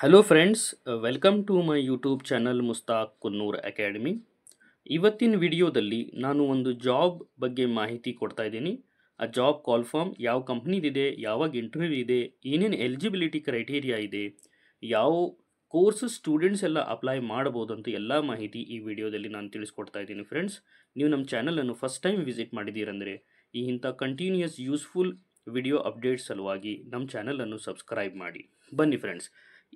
hello friends welcome to my YouTube channel Mushtaq Kunnur academy ಇವತ್ತಿನ ವಿಡಿಯೋದಲ್ಲಿ ನಾನು ಒಂದು ಜಾಬ್ ಬಗ್ಗೆ ಮಾಹಿತಿ ಕೊಡ್ತಾ ಇದ್ದೀನಿ ಆ ಜಾಬ್ ಕಾಲ್ ಫಾರ್ಮ್ ಯಾವ ಕಂಪ್ನಿದಿದೆ ಯಾವಾಗ ಇಂಟರ್ವ್ಯೂ ಇದೆ ಏನೇನು ಎಲಿಜಿಬಿಲಿಟಿ ಕ್ರೈಟೀರಿಯಾ ಇದೆ ಯಾವ ಕೋರ್ಸ್ ಸ್ಟೂಡೆಂಟ್ಸ್ ಎಲ್ಲ ಅಪ್ಲೈ ಮಾಡ್ಬೋದು ಅಂತ ಎಲ್ಲ ಮಾಹಿತಿ ಈ ವಿಡಿಯೋದಲ್ಲಿ ನಾನು ತಿಳಿಸ್ಕೊಡ್ತಾ ಇದ್ದೀನಿ ಫ್ರೆಂಡ್ಸ್ ನೀವು ನಮ್ಮ ಚಾನಲನ್ನು ಫಸ್ಟ್ ಟೈಮ್ ವಿಸಿಟ್ ಮಾಡಿದ್ದೀರಂದರೆ ಈ ಇಂಥ ಕಂಟಿನ್ಯೂಯಸ್ ಯೂಸ್ಫುಲ್ ವಿಡಿಯೋ ಅಪ್ಡೇಟ್ಸ್ ಸಲುವಾಗಿ ನಮ್ಮ ಚಾನಲನ್ನು ಸಬ್ಸ್ಕ್ರೈಬ್ ಮಾಡಿ ಬನ್ನಿ ಫ್ರೆಂಡ್ಸ್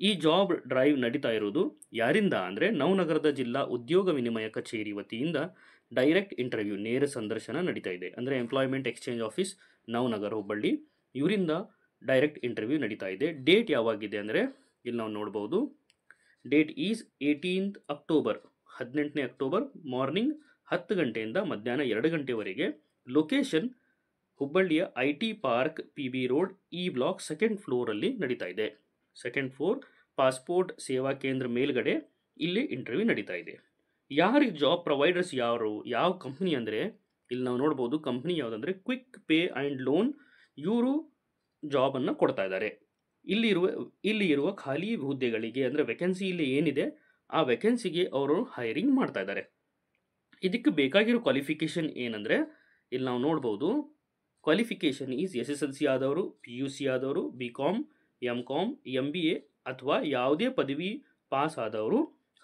ಈ ಜಾಬ್ ಡ್ರೈವ್ ನಡೀತಾ ಇರೋದು ಯಾರಿಂದ ಅಂದರೆ ನವನಗರದ ಜಿಲ್ಲಾ ಉದ್ಯೋಗ ವಿನಿಮಯ ಕಚೇರಿ ವತಿಯಿಂದ ಡೈರೆಕ್ಟ್ ಇಂಟರ್ವ್ಯೂ ನೇರ ಸಂದರ್ಶನ ನಡೀತಾ ಇದೆ ಅಂದರೆ employment exchange office Navanagar Hubballi ಇವರಿಂದ ಡೈರೆಕ್ಟ್ ಇಂಟರ್ವ್ಯೂ ನಡೀತಾ ಇದೆ ಡೇಟ್ ಯಾವಾಗಿದೆ ಅಂದರೆ ಇಲ್ಲಿ ನಾವು ನೋಡ್ಬೋದು ಡೇಟ್ ಈಸ್ ಏಯ್ಟೀನ್ತ್ ಅಕ್ಟೋಬರ್ ಹದಿನೆಂಟನೇ ಅಕ್ಟೋಬರ್ ಮಾರ್ನಿಂಗ್ ಹತ್ತು ಗಂಟೆಯಿಂದ ಮಧ್ಯಾಹ್ನ ಎರಡು ಗಂಟೆವರೆಗೆ ಲೊಕೇಶನ್ ಹುಬ್ಬಳ್ಳಿಯ I T park P B road E block second ಫ್ಲೋರಲ್ಲಿ ನಡೀತಾ ಇದೆ ಸೆಕೆಂಡ್ ಫೋರ್ ಪಾಸ್ಪೋರ್ಟ್ ಸೇವಾ ಕೇಂದ್ರ ಮೇಲ್ಗಡೆ ಇಲ್ಲಿ ಇಂಟರ್ವ್ಯೂ ನಡೀತಾ ಇದೆ ಯಾರಿಗೆ ಜಾಬ್ ಪ್ರೊವೈಡರ್ಸ್ ಯಾರು ಯಾವ ಕಂಪ್ನಿ ಅಂದರೆ ಇಲ್ಲಿ ನಾವು ನೋಡ್ಬೋದು ಕಂಪ್ನಿ ಯಾವುದಂದರೆ ಕ್ವಿಕ್ ಪೇ ಆ್ಯಂಡ್ ಲೋನ್ ಇವರು ಜಾಬನ್ನು ಕೊಡ್ತಾ ಇದ್ದಾರೆ ಇಲ್ಲಿರುವ ಇಲ್ಲಿ ಇರುವ ಖಾಲಿ ಹುದ್ದೆಗಳಿಗೆ ಅಂದರೆ ವೆಕೆನ್ಸಿ ಇಲ್ಲಿ ಏನಿದೆ ಆ ವೆಕೆನ್ಸಿಗೆ ಅವರು ಹೈರಿಂಗ್ ಮಾಡ್ತಾ ಇದ್ದಾರೆ ಇದಕ್ಕೆ ಬೇಕಾಗಿರೋ ಕ್ವಾಲಿಫಿಕೇಷನ್ ಏನಂದರೆ ಇಲ್ಲಿ ನಾವು ನೋಡ್ಬೋದು qualification is S S L C ಆದವರು ಪಿ ಯು ಸಿ ಆದವರು B Com M Com M B A ಅಥವಾ ಯಾವುದೇ ಪದವಿ ಪಾಸ್ ಆದವರು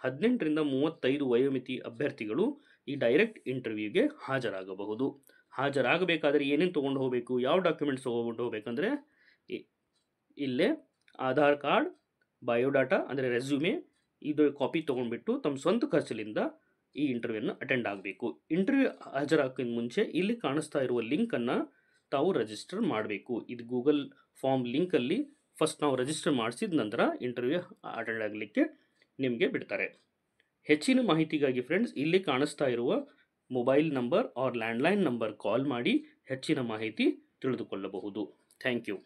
ಹದಿನೆಂಟರಿಂದ ಮೂವತ್ತೈದು ವಯೋಮಿತಿ ಅಭ್ಯರ್ಥಿಗಳು ಈ ಡೈರೆಕ್ಟ್ ಇಂಟರ್ವ್ಯೂಗೆ ಹಾಜರಾಗಬಹುದು ಹಾಜರಾಗಬೇಕಾದರೆ ಏನೇನು ತೊಗೊಂಡು ಹೋಗಬೇಕು ಯಾವ ಡಾಕ್ಯುಮೆಂಟ್ಸ್ ತೊಗೊಂಡು ಹೋಗ್ಬೇಕಂದ್ರೆ ಇಲ್ಲೇ ಆಧಾರ್ ಕಾರ್ಡ್ ಬಯೋಡಾಟಾ ಅಂದರೆ ರೆಸ್ಯೂಮೆ ಇದು ಕಾಪಿ ತೊಗೊಂಡ್ಬಿಟ್ಟು ತಮ್ಮ ಸ್ವಂತ ಖರ್ಚಲಿಂದ ಈ ಇಂಟರ್ವ್ಯೂನ ಅಟೆಂಡ್ ಆಗಬೇಕು ಇಂಟರ್ವ್ಯೂ ಹಾಜರಾಕಿನ ಮುಂಚೆ ಇಲ್ಲಿ ಕಾಣಿಸ್ತಾ ಇರುವ ಲಿಂಕನ್ನು ತಾವು ರಿಜಿಸ್ಟರ್ ಮಾಡಬೇಕು ಇದು ಗೂಗಲ್ ಫಾರ್ಮ್ ಲಿಂಕಲ್ಲಿ ಫಸ್ಟ್ ನಾವು ರಿಜಿಸ್ಟರ್ ಮಾಡಿಸಿದ ನಂತರ ಇಂಟರ್ವ್ಯೂ ಅಟೆಂಡ್ ಆಗಲಿಕ್ಕೆ ನಿಮಗೆ ಬಿಡ್ತಾರೆ ಹೆಚ್ಚಿನ ಮಾಹಿತಿಗಾಗಿ ಫ್ರೆಂಡ್ಸ್ ಇಲ್ಲಿ ಕಾಣಿಸ್ತಾ ಇರುವ mobile number or landline number call ಮಾಡಿ ಹೆಚ್ಚಿನ ಮಾಹಿತಿ ತಿಳಿದುಕೊಳ್ಳಬಹುದು ಥ್ಯಾಂಕ್ ಯು